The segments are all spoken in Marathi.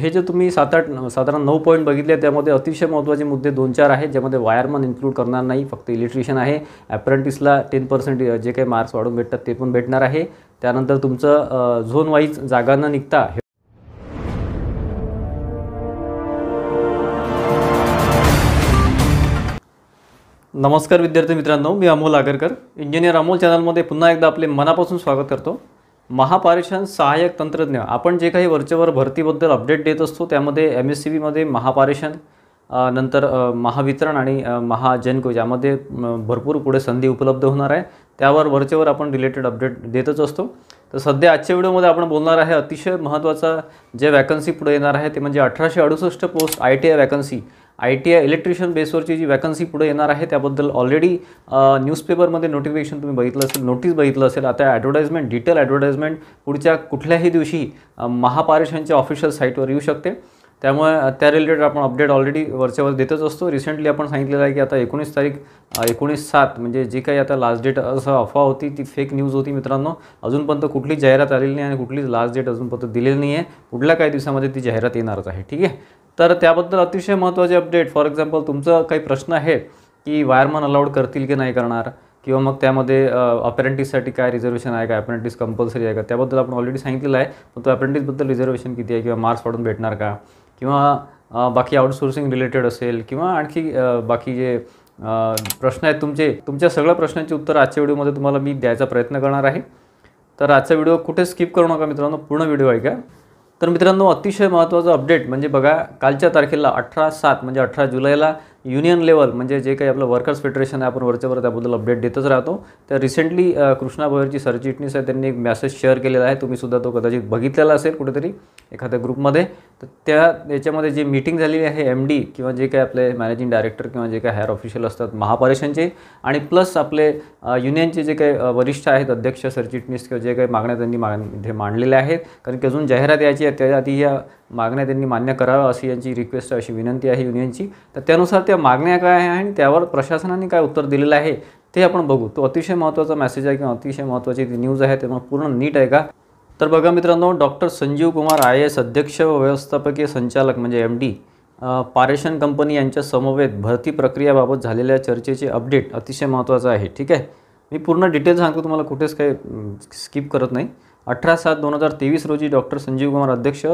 हे जे तुम्ही सात आठ साधारण नऊ पॉईंट बघितले त्यामध्ये अतिशय महत्त्वाचे मुद्दे दोन चार आहेत ज्यामध्ये वायरमन इन्क्लूड करणार नाही फक्त इलेक्ट्रिशियन आहे ॲप्रेंटिसला टेन पर्सेंट जे काही मार्क्स वाढून भेटतात ते पण भेटणार आहे त्यानंतर तुमचं झोन वाईज जागांना न निघता नमस्कार विद्यार्थी मित्रांनो मी अमोल आगरकर इंजिनियर अमोल चॅनलमध्ये पुन्हा एकदा आपले मनापासून स्वागत करतो महापारेषण सहाय्यक तंत्रज्ञ आपण जे काही वरचेवर भरतीबद्दल अपडेट देत असतो त्यामध्ये एम एस सी बीमध्ये महापारेषण नंतर महावितरण आणि महाजनको यामध्ये भरपूर पुढे संधी उपलब्ध होणार आहे त्यावर वरचेवर आपण रिलेटेड अपडेट देतच असतो तर सध्या आजच्या व्हिडिओमध्ये आपण बोलणार आहे अतिशय महत्त्वाचा जे वॅकन्सी पुढे येणार आहे ते म्हणजे अठराशे अडुसष्ट post I T I vacancy I T I electrician बेसवरची जी वॅकन्सी पुढे येणार आहे त्याबद्दल ऑलरेडी न्यूजपेपरमध्ये नोटिफिकेशन तुम्ही बघितलं असेल नोटीस बघितलं असेल आता ॲडव्हर्टाईजमेंट डिटेल ॲडव्हर्टाईजमेंट पुढच्या कुठल्याही दिवशी महापारेषणच्या ऑफिशियल साईटवर येऊ शकते त्यामुळे त्या रिलेटेड आपण अपडेट ऑलरेडी वरच्यावर देतच असतो रिसेंटली आपण सांगितलेलं आहे की आता एकोणीस तारीख एकोणीस सात म्हणजे जी काही आता लास्ट डेट असं अफवा होती ती फेक न्यूज होती मित्रांनो अजूनपर्यंत कुठलीच जाहिरात आलेली नाही आणि कुठलीच लास्ट डेट अजूनपर्यंत दिलेली नाही आहे कुठल्या काही दिवसामध्ये ती जाहिरात येणारच आहे ठीक आहे तर त्याबद्दल अतिशय महत्त्वाचे अपडेट फॉर एक्झाम्पल तुमचं काही प्रश्न आहे की वायरमन अलाउड करतील की नाही करणार किंवा मग त्यामध्ये अप्रेंटिससाठी काय रिझर्वेशन आहे का अप्रेंटिस कंपल्सरी आहे का त्याबद्दल आपण ऑलरेडी सांगितलेलं आहे पण तो अप्रेंटिसबद्दल रिझर्वेशन किती आहे किंवा मार्क्स वाढून भेटणार का किंवा बाकी आउटसोर्सिंग रिलेटेड असेल किंवा आणखी बाकी जे प्रश्न आहेत तुमचे तुमच्या सगळ्या प्रश्नांची उत्तर आजच्या व्हिडिओमध्ये तुम्हाला मी द्यायचा प्रयत्न करणार आहे तर आजचा व्हिडिओ कुठे स्किप करू नका मित्रांनो पूर्ण व्हिडिओ ऐका तर मित्रांनो अतिशय महत्त्वाचं अपडेट म्हणजे बघा कालच्या तारखेला अठरा सात म्हणजे अठरा जुलैला युनियन लेवल म्हणजे जे काही आपलं वर्कर्स फेडरेशन आहे आपण वरच्यावर त्याबद्दल अपडेट देतच राहतो तर रिसेंटली कृष्णा भोयरची सरचिटणीस आहे त्यांनी एक मेसेज शेअर केलेला आहे तुम्हीसुद्धा तो कदाचित बघितलेला असेल कुठेतरी एखाद्या ग्रुपमध्ये तर त्या याच्यामध्ये जे मीटिंग झालेली आहे एम डी किंवा जे काही आपले मॅनेजिंग डायरेक्टर किंवा जे काही हायर ऑफिशियल असतात महापरेशांचे आणि प्लस आपले युनियनचे जे काही वरिष्ठ आहेत अध्यक्ष सरचिटणीस किंवा जे काही मागण्या त्यांनी मागे मांडलेल्या आहेत कारण की अजून जाहिरात यायची आहे त्याआधी या मागण्या त्यांनी मान्य कराव्या अशी यांची रिक्वेस्ट अशी विनंती आहे युनियनची तर त्यानुसार त्या मागण्या काय आहे आणि त्यावर प्रशासनाने काय उत्तर दिलेलं आहे ते आपण बघू तो अतिशय महत्त्वाचा मेसेज आहे किंवा अतिशय महत्त्वाची ती न्यूज आहे त्यामुळे पूर्ण नीट आहे का तर बघा मित्रांनो doctor Sanjeev Kumar I S अध्यक्ष व व्यवस्थापकीय संचालक म्हणजे एम डी पारेशन कंपनी यांच्या समवेत भरती प्रक्रियाबाबत झालेल्या चर्चेचे अपडेट अतिशय महत्त्वाचं आहे ठीक आहे मी पूर्ण डिटेल सांगतो तुम्हाला कुठेच काही स्किप करत नाही अठरा सात दोन हजार तेवीस रोजी डॉक्टर संजीव कुमार अध्यक्ष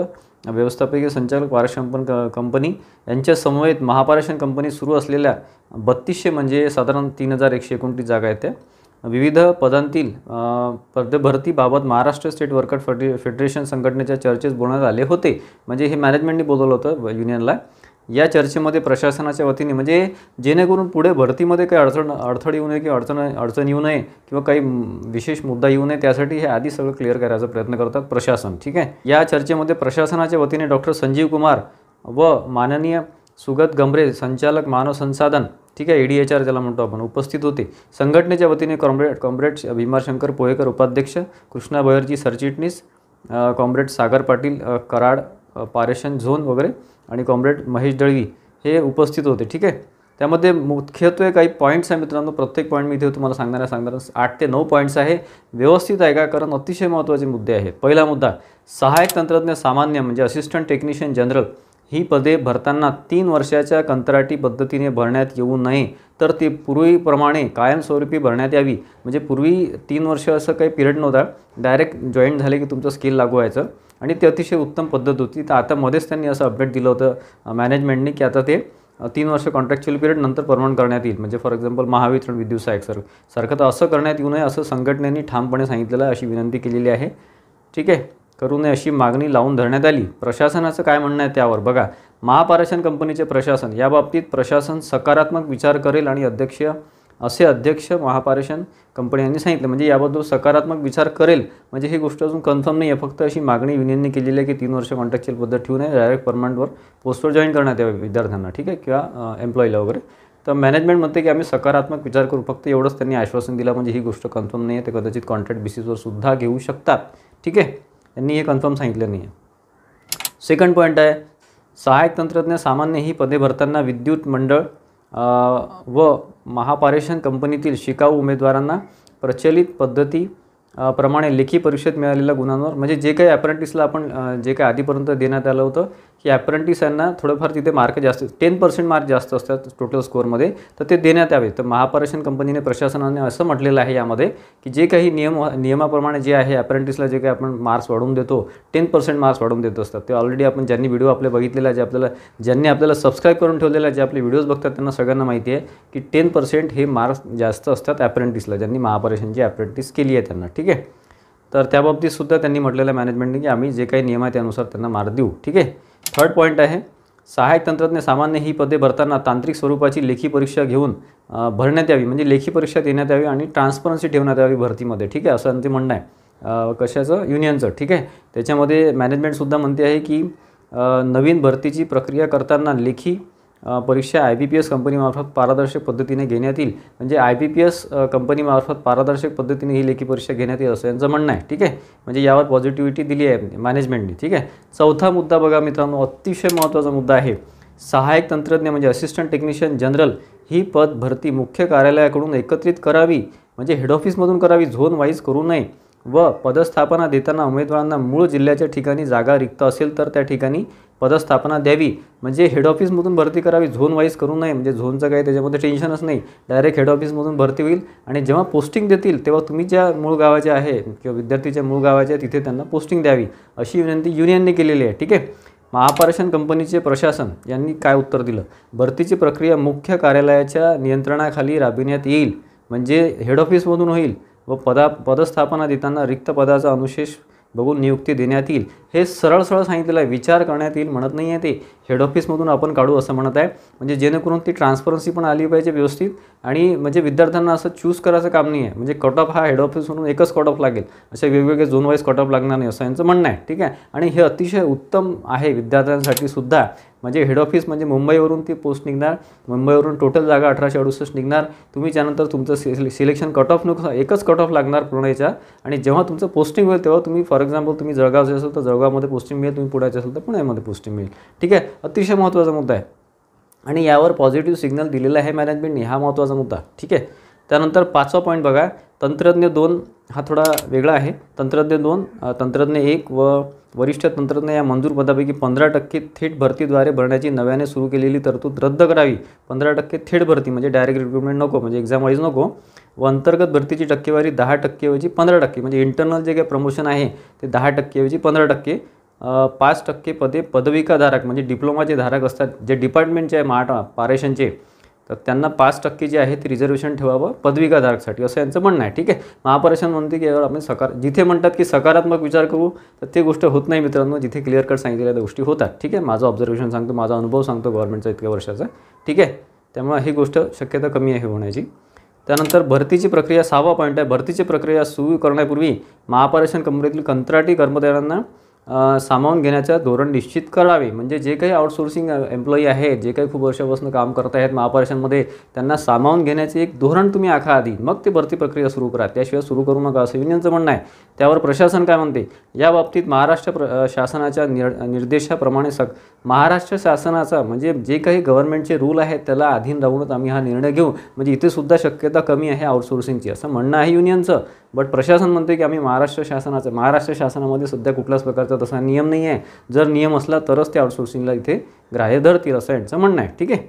व्यवस्थापकीय संचालक पारेषण कंपनी यांच्या समवेत महापारेशन कंपनी सुरू असलेल्या बत्तीसशे म्हणजे साधारण तीन हजार एकशे एकोणतीस जागा आहेत विविध पदांतील पद भरतीबाबत महाराष्ट्र स्टेट वर्कर फेडरेशन संघटनेच्या चर्चेस बोलण्यात आले होते म्हणजे हे मॅनेजमेंटने बोलवलं होतं युनियनला या चर्चेमध्ये प्रशासनाच्या वतीने म्हणजे जेणेकरून पुढे भरतीमध्ये काही अडचण अडथळे येऊ नये किंवा अडचण अडचण येऊ नये किंवा काही विशेष मुद्दा येऊ नये त्यासाठी हे आधी सगळं क्लिअर करायचा प्रयत्न करतात प्रशासन ठीक आहे या चर्चेमध्ये प्रशासनाच्या वतीने डॉक्टर संजीव कुमार व माननीय सुगत गंभरे संचालक मानव संसाधन ठीक आहे डी एच आर ज्याला म्हणतो आपण उपस्थित होते संघटनेच्या वतीने कॉम्रेड कॉम्रेड भीमाशंकर पोहेकर उपाध्यक्ष कृष्णा बयरजी सरचिटणीस comrade Sagar Patil Karad operation zone वगैरे आणि कॉम्रेड महेश दळवी हे उपस्थित होते ठीक आहे त्यामध्ये मुख्यत्वे काही पॉईंट्स आहे मित्रांनो प्रत्येक पॉईंट मी इथे तुम्हाला सांगणार आहे सांगणार आठ ते नऊ पॉईंट्स आहे व्यवस्थित आहे का कारण अतिशय महत्त्वाचे मुद्दे आहेत पहिला मुद्दा सहायक तंत्रज्ञ सामान्य म्हणजे असिस्टंट टेक्निशियन जनरल ही पदे भरताना तीन वर्षाच्या कंत्राटी पद्धतीने भरण्यात येऊ नये तर ती पूर्वीप्रमाणे कायमस्वरूपी भरण्यात यावी म्हणजे पूर्वी तीन वर्ष असं काही पिरियड नव्हता डायरेक्ट जॉईन झाले की तुमचं स्किल लागू व्हायचं आणि ते अतिशय उत्तम पद्धत होती तर आता मध्येच त्यांनी असं अपडेट दिलं होतं मॅनेजमेंटने की आता ते तीन वर्ष कॉन्ट्रॅक्च्युअल पिरियड नंतर परमनंट करण्यात येईल म्हणजे फॉर एक्झाम्पल महावितरण विद्युत सहायक सर सारखं तर असं करण्यात येऊ नये असं संघटनेने ठामपणे सांगितलेलं आहे अशी विनंती केलेली आहे ठीक आहे करू नये अशी मागणी लावून धरण्यात आली प्रशासनाचं काय म्हणणं आहे त्यावर बघा महापारेषण कंपनीचे प्रशासन याबाबतीत प्रशासन सकारात्मक विचार करेल आणि अध्यक्ष असे अध्यक्ष महापारेशन कंपनी यांनी सांगितलं म्हणजे याबद्दल सकारात्मक विचार करेल म्हणजे ही गोष्ट अजून कन्फर्म नाही आहे फक्त अशी मागणी युनियनने केलेली आहे की तीन वर्ष कॉन्ट्रॅक्चुअल पद्धत ठेवू नये डायरेक्ट परमनंटवर पोस्टवर जॉईन करण्यात यावे विद्यार्थ्यांना ठीक आहे किंवा एम्प्लॉईला वगैरे तर मॅनेजमेंट म्हणते की आम्ही सकारात्मक विचार करू फक्त एवढंच त्यांनी आश्वासन दिलं म्हणजे ही गोष्ट कन्फर्म नाही आहे ते कदाचित कॉन्ट्रॅक्ट बेसिसवर सुद्धा घेऊ शकतात ठीक आहे यांनी हे कन्फर्म सांगितलं नाही आहे सेकंड पॉईंट आहे सहाय्यक तंत्रज्ञ सामान्य ही पदे भरताना विद्युत मंडळ व महापारेषण कंपनीतील शिकाऊ उमेदवारांना प्रचलित पद्धती प्रमाणे लेखी परीक्षेत मिळालेल्या गुणांवर म्हणजे जे काही अप्रेंटिसला आपण जे काही आधीपर्यंत देण्यात आलं होतं की यांना थोडंफार तिथे मार्क जास्त टेन पर्सेंट मार्क जास्त असतात टोटल स्कोअरमध्ये तर ते देण्यात यावे तर महापरेशन कंपनीने प्रशासनाने असं म्हटलेलं आहे यामध्ये की जे काही नियम नियमाप्रमाणे जे आहे अप्रेंटिसला जे काही आपण मार्क्स वाढवून देतो टेन पर्सेंट मार्क्स वाढवून देत असतात ते ऑलरेडी आपण ज्यांनी व्हिडिओ आपले बघितलेला जे आपल्याला ज्यांनी आपल्याला सबस्क्राईब करून ठेवलेला जे आपले व्हिडिओज बघतात त्यांना सगळ्यांना माहिती आहे की टेन पर्सेंट हे मार्क्स जास्त असतात ॲप्रेंटिसला ज्यांनी महापारेषणची अप्रेंटिस केली आहे त्यांना ठीक आहे तर त्याबाबतीतसुद्धा त्यांनी म्हटलेलं मॅनेजमेंटने की आम्ही जे काही नियम आहे त्यानुसार त्यांना मार देऊ ठीक आहे थर्ड पॉईंट आहे सहाय्यक तंत्रज्ञ सामान्य ही पदे भरताना तांत्रिक स्वरूपाची लेखी परीक्षा घेऊन भरण्यात यावी म्हणजे लेखी परीक्षा देण्यात यावी आणि ट्रान्सपरन्सी ठेवण्यात यावी भरतीमध्ये ठीक आहे असं त्यांचं म्हणणं आहे कशाचं युनियनचं ठीक आहे त्याच्यामध्ये मॅनेजमेंटसुद्धा म्हणते आहे की नवीन भरतीची प्रक्रिया करताना लेखी परीक्षा आय बी पी एस कंपनीमार्फत पारदर्शक पद्धतीने घेण्यात येईल म्हणजे आय पी पी एस कंपनीमार्फत पारदर्शक पद्धतीने ही लेखी परीक्षा घेण्यात येईल असं यांचं म्हणणं आहे ठीक आहे म्हणजे यावर पॉझिटिव्हिटी दिली आहे मॅनेजमेंटने ठीक आहे चौथा मुद्दा बघा मित्रांनो अतिशय महत्त्वाचा मुद्दा आहे सहाय्यक तंत्रज्ञ म्हणजे असिस्टंट टेक्निशियन जनरल ही पद भरती मुख्य कार्यालयाकडून एकत्रित करावी म्हणजे हेड ऑफिसमधून करावी झोन वाईज करू नये व पदस्थापना देताना उमेदवारांना मूळ जिल्ह्याच्या ठिकाणी जागा रिक्त असेल तर त्या ठिकाणी पदस्थापना द्यावी म्हणजे हेड ऑफिसमधून भरती करावी झोन वाईज करू नये म्हणजे झोनचं काही त्याच्यामध्ये टेन्शनच नाही डायरेक्ट हेड ऑफिसमधून भरती होईल आणि जेव्हा पोस्टिंग देतील तेव्हा तुम्ही ज्या मूळ गावाचे आहे किंवा विद्यार्थीच्या मूळ गावाचे आहे तिथे त्यांना पोस्टिंग द्यावी अशी विनंती युनियनने केलेली आहे ठीक आहे महापारेषण कंपनीचे प्रशासन यांनी काय उत्तर दिलं भरतीची प्रक्रिया मुख्य कार्यालयाच्या नियंत्रणाखाली राबविण्यात येईल म्हणजे हेड ऑफिसमधून होईल व पदा पदस्थापना देताना रिक्त पदाचा अनुशेष बघून नियुक्ती देण्यात येईल हे सरळ सरळ सांगितलेलं आहे विचार करण्यात येईल म्हणत नाही आहे ते हेड ऑफिसमधून आपण काढू असं म्हणत आहे म्हणजे जेणेकरून ती ट्रान्सपरन्सी पण आली पाहिजे व्यवस्थित आणि म्हणजे विद्यार्थ्यांना असं चूज करायचं काम नाही आहे म्हणजे कट ऑफ हा हेड ऑफिसमधून एकच कट ऑफ लागेल असे वेगवेगळे झोन वाईज कट ऑफ लागणार नाही असं यांचं म्हणणं आहे ठीक आहे आणि हे अतिशय उत्तम आहे विद्यार्थ्यांसाठी सुद्धा म्हणजे हेड ऑफिस म्हणजे मुंबईवरून ती पोस्ट निघणार मुंबईवरून टोटल जागा अठराशे अडुसष्ट निघणार तुम्ही त्यानंतर तुमचं सिले सिलेक्शन कट ऑफ नको एकच कट ऑफ लागणार पुण्याच्या आणि जेव्हा तुमचं पोस्टिंग होईल तेव्हा तुम्ही फॉर एक्झाम्पल तुम्ही जळगावचे असेल तर जळगावमध्ये पोस्टिंग मिळेल तुम्ही पुण्याचे असेल तर पुण्यामध्ये पोस्टिंग मिळेल ठीक आहे अतिशय महत्त्वाचा मुद्दा आहे आणि यावर पॉझिटिव्ह सिग्नल दिलेला आहे मॅनेजमेंटने हा महत्त्वाचा मुद्दा ठीक आहे त्यानंतर पाचवा पॉईंट बघा तंत्रज्ञ दोन हा थोडा वेगळा आहे तंत्रज्ञ दोन तंत्रज्ञ एक व वरिष्ठ तंत्रज्ञ या मंजूर पदापैकी पंधरा टक्के थेट भरतीद्वारे भरण्याची नव्याने सुरू केलेली तरतूद रद्द करावी पंधरा टक्के थेट भरती म्हणजे डायरेक्ट रिक्रुटमेंट नको म्हणजे एक्झाम वाईज नको व अंतर्गत भरतीची टक्केवारी दहा टक्केऐवजी पंधरा टक्के म्हणजे इंटरनल जे काही प्रमोशन आहे ते दहा टक्केऐवजी पंधरा टक्के पाच टक्के पदे पदविकाधारक म्हणजे डिप्लोमाचे धारक असतात जे डिपार्टमेंटचे आहे महाटा पारेशनचे तर त्यांना पाच टक्के जे आहे ते रिझर्वेशन ठेवावं पदविकाधारकसाठी असं यांचं म्हणणं आहे ठीक आहे महापरेशन म्हणते की यावर आपण सकार जिथे म्हणतात की सकारात्मक विचार करू तर ते गोष्ट होत नाही मित्रांनो जिथे क्लिअर कट सांगितलेल्या त्या गोष्टी होतात ठीक आहे माझं ऑब्झर्वेशन सांगतो माझा अनुभव सांगतो गव्हर्नमेंटचा इतक्या वर्षाचा ठीक आहे त्यामुळे ही गोष्ट शक्यता कमी आहे होण्याची त्यानंतर भरतीची प्रक्रिया सहावा पॉईंट आहे भरतीची प्रक्रिया सुरू करण्यापूर्वी महापरेशन कंपनीतील कंत्राटी कर्मचाऱ्यांना सामावून घेण्याचं धोरण निश्चित करावे म्हणजे जे काही आउटसोर्सिंग एम्प्लॉई आहेत जे काही खूप वर्षापासून काम करत आहेत महापारेषणमध्ये त्यांना सामावून घेण्याचे एक धोरण तुम्ही आखा आधी मग ते भरती प्रक्रिया सुरू करा त्याशिवाय सुरू करू नका असं युनियनचं म्हणणं आहे त्यावर प्रशासन काय म्हणते या बाबतीत महाराष्ट्र प्र शासनाच्या निर् निर्देशाप्रमाणे सग महाराष्ट्र शासनाचा म्हणजे जे काही गव्हर्नमेंटचे रूल आहेत त्याला अधीन राहूनच आम्ही हा निर्णय घेऊ म्हणजे इथेसुद्धा शक्यता कमी आहे आउटसोर्सिंगची असं म्हणणं आहे युनियनचं बट प्रशासन म्हणते की आम्ही महाराष्ट्र शासनाचं महाराष्ट्र शासनामध्ये सध्या कुठल्याच प्रकारचा तसा नियम नाही आहे जर नियम असला तरच ते आउटसोर्सिंगला इथे ग्राह्य धरतील असं यांचं म्हणणं आहे ठीक आहे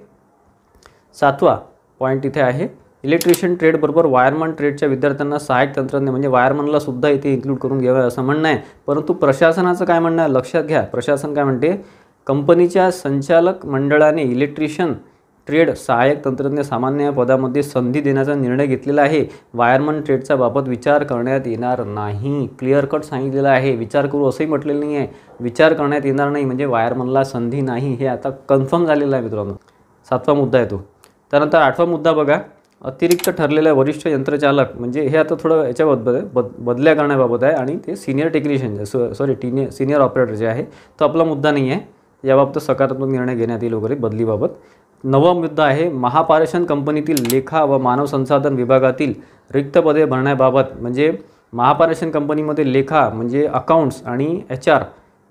सातवा पॉईंट इथे आहे इलेक्ट्रिशियन ट्रेडबरोबर वायरमन ट्रेडच्या विद्यार्थ्यांना सहाय्यक तंत्रज्ञ म्हणजे वायरमनला सुद्धा इथे इन्क्लूड करून घ्यावं असं म्हणणं आहे परंतु प्रशासनाचं काय म्हणणं आहे लक्षात घ्या प्रशासन काय म्हणते कंपनीच्या संचालक मंडळाने इलेक्ट्रिशियन ट्रेड सहाय्यक तंत्रज्ञ सामान्य पदामध्ये संधी देण्याचा निर्णय घेतलेला आहे वायरमन ट्रेडचा बाबत विचार करण्यात येणार नाही क्लिअर कट सांगितलेला आहे विचार करू असंही म्हटलेलं नाही आहे विचार करण्यात येणार नाही म्हणजे वायरमनला संधी नाही हे आता कन्फर्म झालेलं आहे मित्रांनो सातवा मुद्दा येतो त्यानंतर आठवा मुद्दा बघा अतिरिक्त ठरलेल्या वरिष्ठ यंत्रचालक म्हणजे हे आता थोडं याच्याबद्दल बद बदल्या करण्याबाबत आहे आणि ते सिनियर टेक्निशियन जे सॉरी टीनियर सिनियर ऑपरेटर जे आहे तो आपला मुद्दा नाही आहे याबाबत सकारात्मक निर्णय घेण्यात येईल वगैरे बदलीबाबत नवा मुद्दा आहे महापारेषण कंपनीतील लेखा व मानव संसाधन विभागातील रिक्त पदे भरण्याबाबत म्हणजे महापारेषण कंपनीमध्ये लेखा म्हणजे अकाउंट्स आणि H R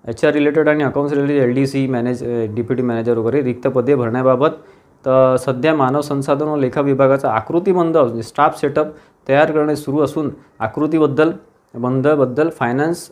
H R related आणि accounts related L D C manage deputy manager वगैरे रिक्त पदे भरण्याबाबत तर सध्या मानव संसाधन व लेखा विभागाचा आकृतीबंध म्हणजे स्टाफ सेटअप तयार करणे सुरू असून आकृतीबद्दल बंदबद्दल फायनान्स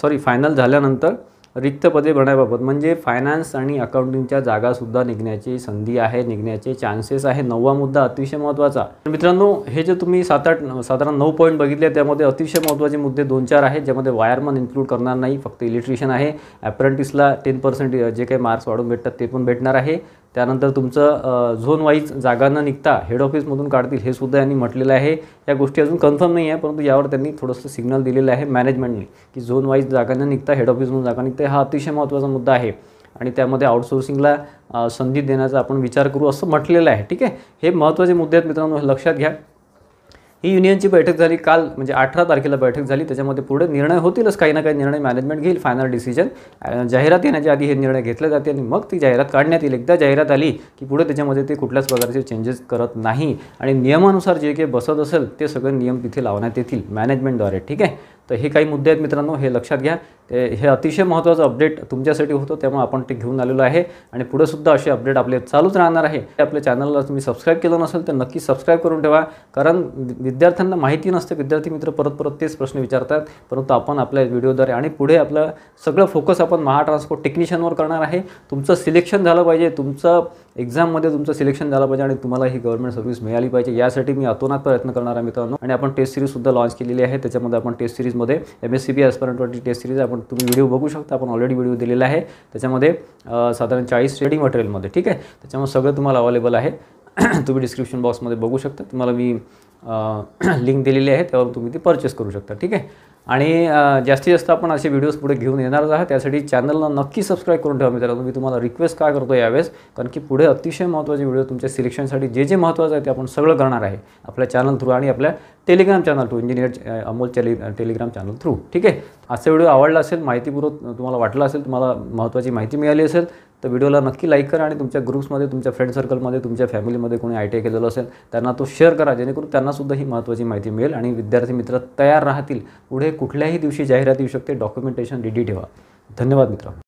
सॉरी फायनल झाल्यानंतर रिक्त पदे भरण्याबाबत म्हणजे फायनान्स आणि अकाउंटिंगच्या जागासुद्धा निघण्याची संधी आहे निघण्याचे चान्सेस आहे नववा मुद्दा अतिशय महत्त्वाचा मित्रांनो हे जे तुम्ही सात आठ साधारण नऊ पॉईंट बघितले त्यामध्ये अतिशय महत्त्वाचे मुद्दे दोन चार आहेत ज्यामध्ये वायरमन इन्क्लूड करणार नाही फक्त इलेक्ट्रिशियन आहे ॲप्रेंटिसला टेन पर्सेंट जे काही मार्क्स वाढून भेटतात ते पण भेटणार आहे त्यानंतर तुमचं झोन वाईज जागा निघता हेड ऑफिसमधून काढतील हे सुद्धा यांनी म्हटलेलं आहे या गोष्टी अजून कन्फर्म नाही आहे परंतु यावर त्यांनी थोडंसं सिग्नल दिलेलं आहे मॅनेजमेंटने की झोन वाईज जागा निघता हेड ऑफिसमधून जागा निघता हा अतिशय महत्त्वाचा मुद्दा आहे आणि त्यामध्ये आउटसोर्सिंगला संधी देण्याचा आपण विचार करू असं म्हटलेलं आहे ठीक आहे हे महत्त्वाचे मुद्दे आहेत मित्रांनो लक्षात घ्या ही युनियनची बैठक झाली काल म्हणजे अठरा तारखेला बैठक झाली त्याच्यामध्ये पुढे निर्णय होतीलच काही ना काही निर्णय मॅनेजमेंट घेईल फायनल डिसिजन जाहिरात येण्याच्या आधी हे निर्णय घेतले जाते आणि मग ती जाहिरात काढण्यात येईल एकदा जाहिरात आली की पुढे त्याच्यामध्ये ते कुठल्याच प्रकारचे चेंजेस करत नाही आणि नियमानुसार जे काही बसत असेल ते सगळे नियम तिथे लावण्यात येतील मॅनेजमेंटद्वारे ठीक आहे तर हे काही मुद्दे आहेत मित्रांनो हे लक्षात घ्या ते हे अतिशय महत्त्वाचं अपडेट तुमच्यासाठी होतं त्यामुळे आपण ते घेऊन आलेलो आहे आणि पुढेसुद्धा असे अपडेट आपले चालूच राहणार आहे आपल्या चॅनलला तुम्ही सबस्क्राईब केलं नसेल तर नक्की सबस्क्राईब करून ठेवा कारण विद्यार्थ्यांना माहिती नसते विद्यार्थी मित्र परत परत तेच प्रश्न विचारतात परंतु आपण आपल्या व्हिडिओद्वारे आणि पुढे आपलं सगळं फोकस आपण महाट्रान्सपोर्ट टेक्निशियनवर करणार आहे तुमचं सिलेक्शन झालं पाहिजे तुमचं एक्झाममध्ये तुमचं सिलेक्शन झालं पाहिजे आणि तुम्हाला ही गव्हर्मेंट सर्व्हिस मिळाली पाहिजे यासाठी मी अतोनात प्रयत्न करणार आहे मित्रांनो आणि आपण टेस्ट सिरीजसुद्धा लॉन्च केलेली आहे त्याच्यामध्ये आपण टेस्ट सिरीजमध्ये M S C B test series आपण तुम्ही व्हिडिओ बघू शकता आपण ऑलरेडी व्हिडिओ दिलेला आहे त्याच्यामध्ये साधारण चाळीस स्टडी मटेरियलमध्ये ठीक आहे त्याच्यामुळे सगळं तुम्हाला अवेलेबल आहे तुम्ही डिस्क्रिप्शन बॉक्समध्ये बघू शकता तुम्हाला मी लिंक दिलेली आहे त्यावर तुम्ही ती परचेस करू शकता ठीक आहे आणि जास्तीत जास्त आपण असे व्हिडिओज पुढे घेऊन येणारच आहात त्यासाठी चॅनलला नक्की सबस्क्राईब करून ठेवा मित्रांनो मी तुम्हाला रिक्वेस्ट काय करतो यावेळेस कारण की पुढे अतिशय महत्त्वाचे व्हिडिओ तुमच्या सिलेक्शनसाठी जे जे महत्त्वाचं आहे ते आपण सगळं करणार आहे आपल्या चॅनल थ्रू आणि आपल्या Telegram channel through engineer Amol Telegram channel through ठीक आहे असा व्हिडिओ आवडला असेल माहितीपूर्वक तुम्हाला वाटलं असेल तुम्हाला महत्त्वाची माहिती मिळाली असेल तर व्हिडिओला नक्की लाईक करा आणि तुमच्या ग्रुप्समध्ये तुमच्या फ्रेंड सर्कलमध्ये तुमच्या फॅमिलीमध्ये कोणी आय टी आय केलेलं असेल त्यांना तो शेअर करा जेणेकरून त्यांनासुद्धा ही महत्त्वाची माहिती मिळेल आणि विद्यार्थी मित्र तयार राहतील पुढे कुठल्याही दिवशी जाहिरात येऊ शकते डॉक्युमेंटेशन रेडी ठेवा धन्यवाद मित्र